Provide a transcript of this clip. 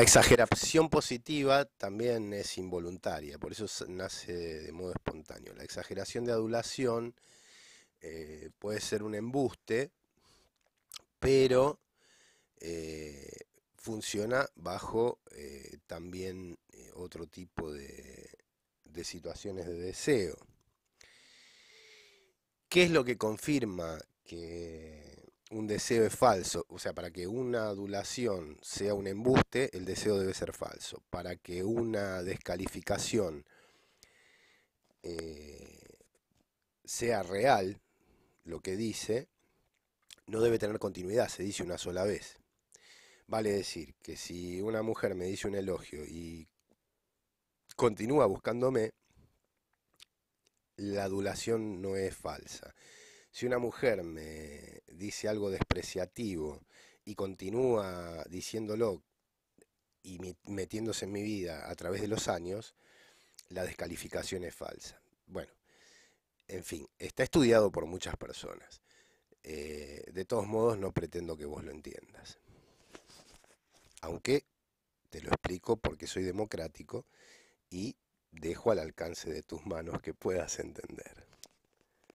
La exageración positiva también es involuntaria, por eso nace de modo espontáneo. La exageración de adulación eh, puede ser un embuste, pero eh, funciona bajo eh, también otro tipo de situaciones de deseo. ¿Qué es lo que confirma que un deseo es falso. O sea, para que una adulación sea un embuste, el deseo debe ser falso. Para que una descalificación eh, sea real, lo que dice, no debe tener continuidad, se dice una sola vez. Vale decir que si una mujer me dice un elogio y continúa buscándome, la adulación no es falsa. Si una mujer me dice algo despreciativo y continúa diciéndolo y metiéndose en mi vida a través de los años, la descalificación es falsa. Bueno, en fin, está estudiado por muchas personas. Eh, de todos modos, no pretendo que vos lo entiendas. Aunque te lo explico porque soy democrático y dejo al alcance de tus manos que puedas entender.